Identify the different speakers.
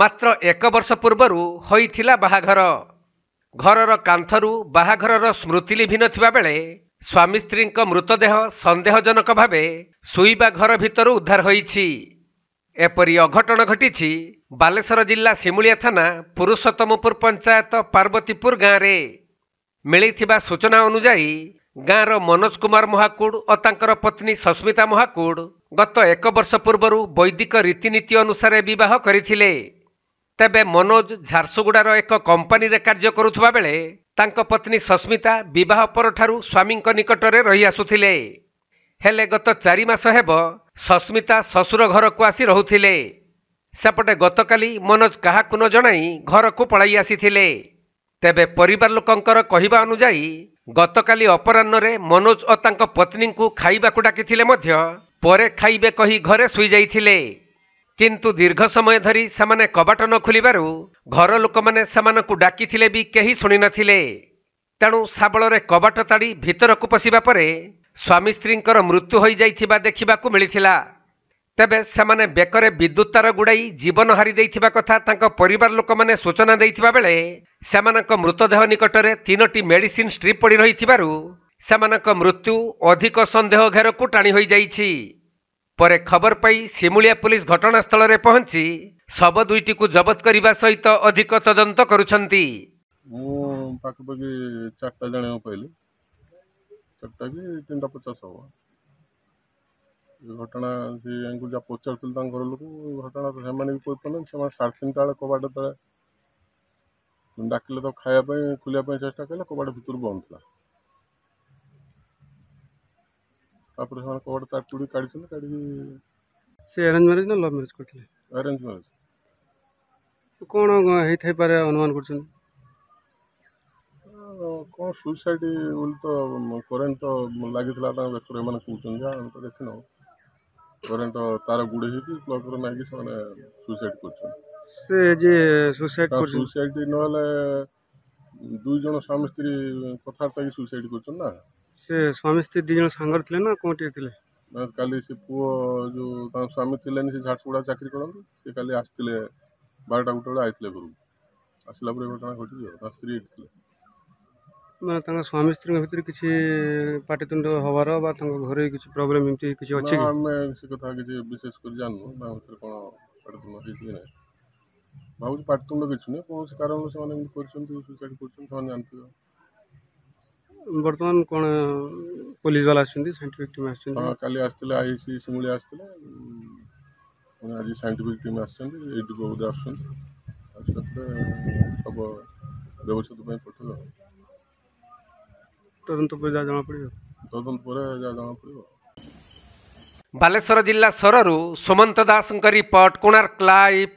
Speaker 1: ମାତ୍ର ଏକ ବର୍ଷ ପୂର୍ବରୁ ହୋଇଥିଲା ବାହାଘର ଘରର କାନ୍ଥରୁ ବାହାଘରର ସ୍ମୃତିଲିଭିନ ଥିବାବେଳେ ସ୍ୱାମୀ ସ୍ତ୍ରୀଙ୍କ ମୃତଦେହ ସନ୍ଦେହଜନକ ଭାବେ ଶୋଇବା ଘର ଭିତରୁ ଉଦ୍ଧାର ହୋଇଛି ଏପରି ଅଘଟଣ ଘଟିଛି ବାଲେଶ୍ୱର ଜିଲ୍ଲା ସିମୁଳିଆ ଥାନା ପୁରୁଷୋତ୍ତମପୁର ପଞ୍ଚାୟତ ପାର୍ବତୀପୁର ଗାଁରେ ମିଳିଥିବା ସୂଚନା ଅନୁଯାୟୀ ଗାଁର ମନୋଜ କୁମାର ମହାକୁଡ଼ ଓ ତାଙ୍କର ପତ୍ନୀ ସସ୍ମିତା ମହାକୁଡ଼ ଗତ ଏକ ବର୍ଷ ପୂର୍ବରୁ ବୈଦିକ ରୀତିନୀତି ଅନୁସାରେ ବିବାହ କରିଥିଲେ ତେବେ ମନୋଜ ଝାରସୁଗୁଡ଼ାର ଏକ କମ୍ପାନୀରେ କାର୍ଯ୍ୟ କରୁଥିବା ବେଳେ ତାଙ୍କ ପତ୍ନୀ ସସ୍ମିତା ବିବାହ ପରଠାରୁ ସ୍ୱାମୀଙ୍କ ନିକଟରେ ରହିଆସୁଥିଲେ ହେଲେ ଗତ ଚାରି ମାସ ହେବ ସସ୍ମିତା ଶ୍ୱଶୁର ଘରକୁ ଆସି ରହୁଥିଲେ ସେପଟେ ଗତକାଲି ମନୋଜ କାହାକୁ ନ ଜଣାଇ ଘରକୁ ପଳାଇ ଆସିଥିଲେ ତେବେ ପରିବାର ଲୋକଙ୍କର କହିବା ଅନୁଯାୟୀ ଗତକାଲି ଅପରାହ୍ନରେ ମନୋଜ ଓ ତାଙ୍କ ପତ୍ନୀଙ୍କୁ ଖାଇବାକୁ ଡାକିଥିଲେ ମଧ୍ୟ ପରେ ଖାଇବେ କହି ଘରେ ଶୋଇଯାଇଥିଲେ কিন্তু দীর্ঘ সময় ধরে সেমানে কবাট ন খুলিবারু ঘর লোক মানে সেমানକୁ ডাকি থিলেবি কেহি শুনি না থিলে তেণু সাবলরে কবাট তাড়ি ভিতরক পসিবা পরে স্বামী স্ত্রীଙ୍କর মৃত্যু হই যাইথিবা দেখিবাকু মিলিছিলা তebe সেমানে বেকরে বিদ্যুততার গুড়াই জীবন হারি দেইথিবা কথা তাক পরিবার লোক মানে সূচনা দেইথিবা বেলে সেমানক মৃতদেহ নিকটরে তিনটি মেডিসিন স্ট্রিপ পড়ি রহি থিবারু সেমানক মৃত্যু অধিক সন্দেহ ঘরক টানি হই যাইচি ପରେ ଖବର ପାଇ ସିମୁଳିଆ ପୁଲିସ୍ ଘଟଣାସ୍ଥଳରେ ପହଞ୍ଚି ଶବ ଦୁଇଟିକୁ ଜବତ କରିବା ସହିତ ଅଧିକ ତଦନ୍ତ କରୁଛନ୍ତି
Speaker 2: ମୁଁ ପାଖାପାଖି ଚାରିଟା ଜାଣିବାକୁ ପାଇଲି ଚାରିଟା କି ତିନିଟା ପଚାଶ ହେବ ଏ ଘଟଣା ସେଙ୍କୁ ଯାହା ପଚାରୁଥିଲି ତାଙ୍କ ଘର ଲୋକଙ୍କୁ ଘଟଣା ସେମାନେ ବି କହିପାରୁନାହାନ୍ତି ସେମାନେ ସାଢ଼େ ତିନିଟା ବେଳେ କବାଟ ତଳେ ଡାକିଲେ ତ ଖାଇବା ପାଇଁ ଖୋଲିବା ପାଇଁ
Speaker 3: ଚେଷ୍ଟା କଲେ କବାଟ ଭିତରୁ ବନ୍ଦ ଥିଲା
Speaker 2: ତାପରେ ସେମାନେ କୋର୍ଟ ତାଟୁଡ଼ି କାଢ଼ିଛନ୍ତି କାଢ଼ିକି
Speaker 3: ସେ ଆରେଞ୍ଜ ମ୍ୟାରେଜ୍ ନା ଲଭ୍ ମ୍ୟାରେଜ୍ କରିଥିଲେ ଆରେଞ୍ଜ ମ୍ୟାରେଜ୍ କ'ଣ ହେଇଥାଇପାରେ ଅନୁମାନ କରୁଛନ୍ତି
Speaker 2: କ'ଣ ସୁଇସାଇଡ୍ ବୋଲି ତ କରେଣ୍ଟ ଲାଗିଥିଲା ତାଙ୍କ ବେକରେ ଏମାନେ କହୁଛନ୍ତି ଯେ ଆମେ ତ ଦେଖିନୁ କରେଣ୍ଟ ତାର ଗୁଡ଼ି ହେଇକି ପ୍ଲଗ୍ରେ ନାଗିକି ସେମାନେ ସୁଇସାଇଡ୍ କରିଛନ୍ତି
Speaker 3: ସେ ଯିଏ ସୁଇସାଇଡ୍
Speaker 2: ସୁଇସାଇଡ୍ ନହେଲେ ଦୁଇ ଜଣ ସ୍ୱାମୀ ସ୍ତ୍ରୀ କଥାବାର୍ତ୍ତା ହେଇକି ସୁଇସାଇଡ୍ କରୁଛନ୍ତି ନା
Speaker 3: से स्वामी स्त्री दु जन सांगर
Speaker 2: स्वामी थे झारसुगुड़ा चाकरी करते कल आसते बारटा गोटे बेले आई घर आसला घटना घटी स्त्री
Speaker 3: थे स्वामी स्त्री भितर किसी पटितुंड हबार घर किसी प्रोब्लेम किसी क्या
Speaker 2: किसी विशेष कर जानू कौन पटितुंड भाव पटितुंड कारण से जानते हैं
Speaker 3: ବର୍ତ୍ତମାନ କ'ଣ ପୋଲିସ ବାଲା ଆସୁଛନ୍ତି ସାଇଣ୍ଟିଫିକ ଟିମ୍ ଆସୁଛନ୍ତି ହଁ କାଲି ଆସିଥିଲେ ଆଇସି ଶିମୁଳି ଆସିଥିଲେ
Speaker 2: ପୁଣି ଆଜି ସାଇଣ୍ଟିଫିକ ଟିମ୍ ଆସୁଛନ୍ତି ଏଇଠି ବହୁତ ଆସୁଛନ୍ତି ଆସିଲେ ସବୁ ବ୍ୟବଚ୍ଛେଦ ପାଇଁ ପଠେଇବେ ତଦନ୍ତ ପରେ ଯାହା ଜଣାପଡ଼ିବ ତଦନ୍ତ ପରେ ଯାହା ଜଣାପଡ଼ିବ
Speaker 1: ବାଲେଶ୍ୱର ଜିଲ୍ଲା ସହରରୁ ସୁମନ୍ତ ଦାସଙ୍କ ରିପୋର୍ଟ କୋଣାର୍କ ଲାଇଭ୍